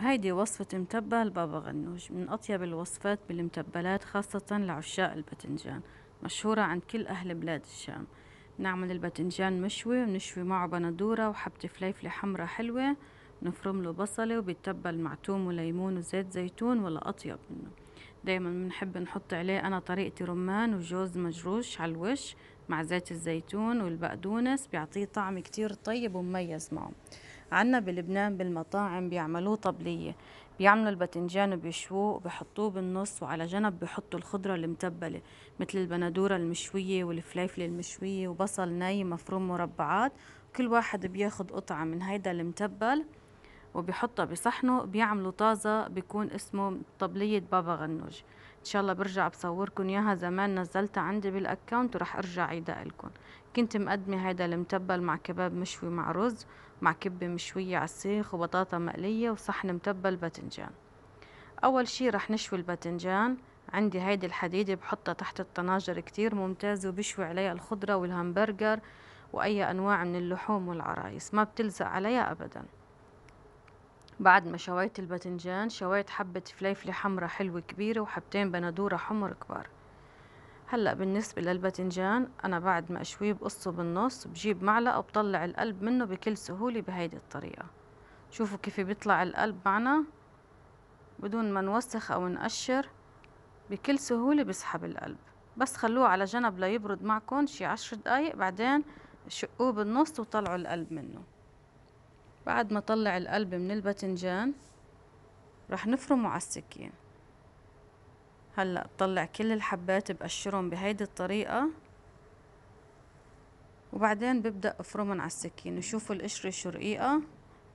هيدي وصفة متبل البابا غنوج من أطيب الوصفات بالمتبلات خاصة لعشاق الباذنجان مشهورة عند كل أهل بلاد الشام نعمل الباذنجان مشوي ونشوي معه بندورة وحبة فليفلة حمرا حلوة نفرم له بصلة وبيتبل مع توم وليمون وزيت زيتون ولا أطيب منه دايما بنحب نحط عليه أنا طريقتي رمان وجوز مجروش على الوش مع زيت الزيتون والبقدونس بيعطيه طعم كتير طيب ومميز معه عنا بلبنان بالمطاعم بيعملوه طبلية بيعملوا البتنجان بيشووه وبيحطوه بالنص وعلى جنب بحطوا الخضرة المتبلة مثل البندورة المشوية والفليفلة المشوية وبصل ناي مفروم مربعات كل واحد بياخد قطعة من هيدا المتبل وبيحطها بصحنه بيعملوا طازة بيكون اسمه طبلية بابا غنوج ان شاء الله برجع بصوركم اياها زمان نزلتها عندي بالاكونت ورح ارجع عيدها لكم كنت مقدمة هيدا المتبل مع كباب مشوي مع رز مع كبة مشوية على السيخ وبطاطا مقلية وصحن متبل باذنجان اول شي رح نشوي الباتنجان عندي هيدي الحديدة بحطها تحت الطناجر كتير ممتازة وبشوي عليها الخضرة والهمبرجر وأي أنواع من اللحوم والعرايس ما بتلزق عليها أبداً بعد ما شويت الباذنجان شويت حبة فليفلة حمرة حلوة كبيرة وحبتين بندورة حمر كبار هلا بالنسبة للباذنجان أنا بعد ما أشويه بقصه بالنص بجيب معلقة وبطلع القلب منه بكل سهولة بهيدي الطريقة شوفوا كيف بيطلع القلب معنا بدون ما نوسخ أو نقشر بكل سهولة بسحب القلب بس خلوه على جنب ليبرد معكم شي عشر دقايق بعدين شقوه بالنص وطلعوا القلب منه بعد ما طلع القلب من الباذنجان رح نفرمه على السكين هلا طلع كل الحبات بقشرهم بهيدي الطريقة وبعدين ببدأ افرمهم على السكين وشوفوا القشرة شو رقيقة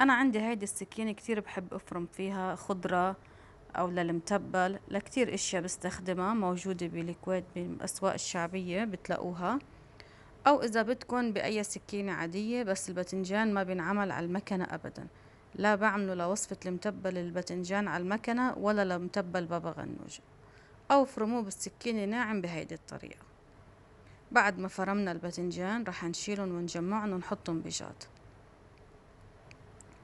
انا عندي هيدي السكينة كتير بحب افرم فيها خضرة او للمتبل لكتير اشياء بستخدمها موجودة بالكويت بالاسواق الشعبية بتلاقوها أو إذا بدكن بأي سكينة عادية بس البتنجان ما بينعمل على المكنة أبدا لا بعمله لوصفة المتبل البتنجان على المكنة ولا لمتبل بابا غنوج أو فرموه بالسكينة ناعم بهيدي الطريقة بعد ما فرمنا البتنجان رح نشيلهم ونجمعهم ونحطهم بجاد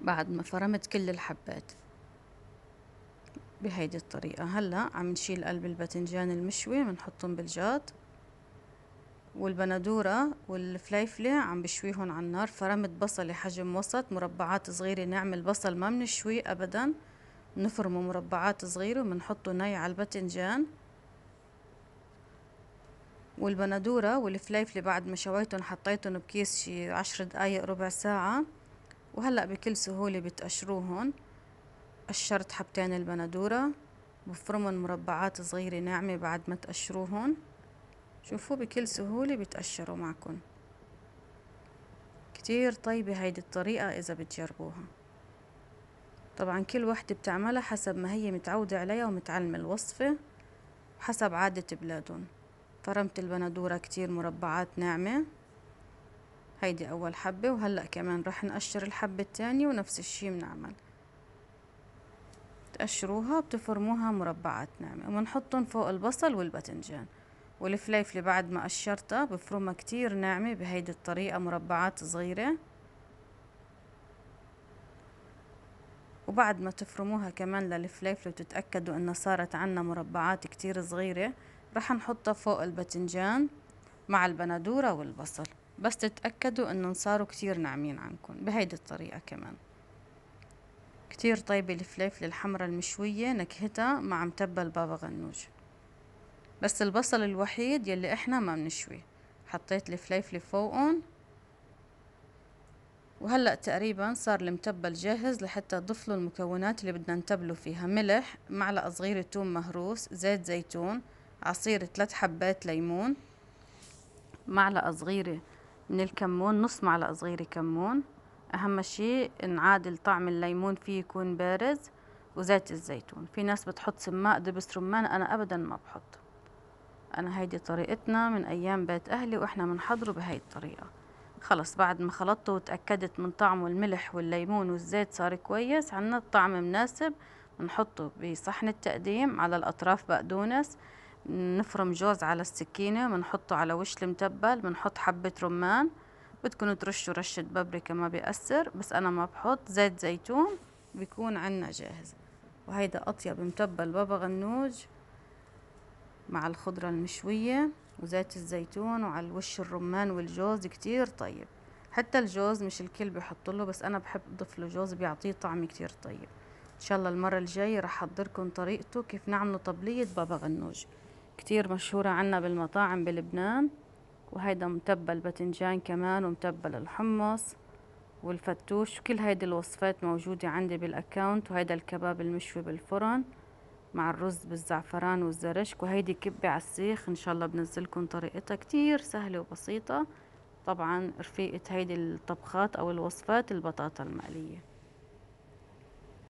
بعد ما فرمت كل الحبات بهيدي الطريقة هلأ عم نشيل قلب البتنجان المشوي ونحطهم بالجاد والبندورة والفليفلة عم بشويهن على النار فرمت بصلة حجم وسط مربعات صغيرة نعمل بصل ما بنشويه أبدا نفرمه مربعات صغيرة ومنحطه ني على الباذنجان والبندورة والفليفلة بعد ما شويتهم حطيتهم بكيس شي عشر دقايق ربع ساعة وهلأ بكل سهولة بتقشروهن قشرت حبتين البندورة بفرمن مربعات صغيرة ناعمة بعد ما تقشروهن شوفوا بكل سهولة بتقشروا معكم كتير طيبة هيدي الطريقة إذا بتجربوها طبعا كل وحدة بتعملها حسب ما هي متعودة عليها ومتعلمة الوصفة وحسب عادة بلادهم فرمت البندورة كتير مربعات ناعمة هيدي أول حبة وهلأ كمان رح نقشر الحبة التانية ونفس الشي بنعمل بتقشروها بتفرموها مربعات ناعمة وبنحطهم فوق البصل والبتنجان والفليفلة بعد ما قشرتها بفرمها كتير ناعمة بهيدي الطريقة مربعات صغيرة وبعد ما تفرموها كمان للفليفلة وتتأكدوا انها صارت عنا مربعات كتير صغيرة رح نحطها فوق الباذنجان مع البندورة والبصل بس تتأكدوا انهم صاروا كتير ناعمين عندكم بهيدي الطريقة كمان كتير طيبة الفليفلة الحمراء المشوية نكهتها مع متبل بابا غنوج بس البصل الوحيد يلي احنا ما بنشويه حطيت الفليفلة فوقهم وهلأ تقريبا صار المتبل جاهز لحتى اضيف له المكونات اللي بدنا نتبله فيها ملح معلقة صغيرة توم مهروس زيت زيتون عصير ثلاث حبات ليمون معلقة صغيرة من الكمون نص معلقة صغيرة كمون أهم شيء نعادل طعم الليمون فيه يكون بارز وزيت الزيتون في ناس بتحط سماق دبس رمان أنا أبدا ما بحطه انا هيدي طريقتنا من ايام بيت اهلي واحنا بنحضره بهاي الطريقه خلص بعد ما خلطته وتأكدت من طعمه الملح والليمون والزيت صار كويس عنا الطعم مناسب بنحطه بصحن التقديم على الأطراف بقدونس نفرم جوز على السكينة بنحطه على وش المتبل بنحط حبة رمان بدكم ترشوا رشة بابريكا ما بيأثر بس أنا ما بحط زيت زيتون بيكون عنا جاهز وهيدا أطيب متبل بابا غنوج مع الخضرة المشوية وزيت الزيتون وعلى الوش الرمان والجوز كتير طيب حتى الجوز مش الكل بيحط له بس انا بحب اضيف له جوز بيعطيه طعم كتير طيب ان شاء الله المرة الجاية رح احضركم طريقته كيف نعمله طبلية بابا غنوج كتير مشهورة عنا بالمطاعم بلبنان وهيدا متبل باذنجان كمان ومتبل الحمص والفتوش وكل هيدي الوصفات موجودة عندي بالاكاونت وهيدا الكباب المشوي بالفرن مع الرز بالزعفران والزرشك وهيدي كبة على السيخ ان شاء الله بنزلكم طريقتها كتير سهلة وبسيطة طبعا رفيقة هيدي الطبخات او الوصفات البطاطا المقلية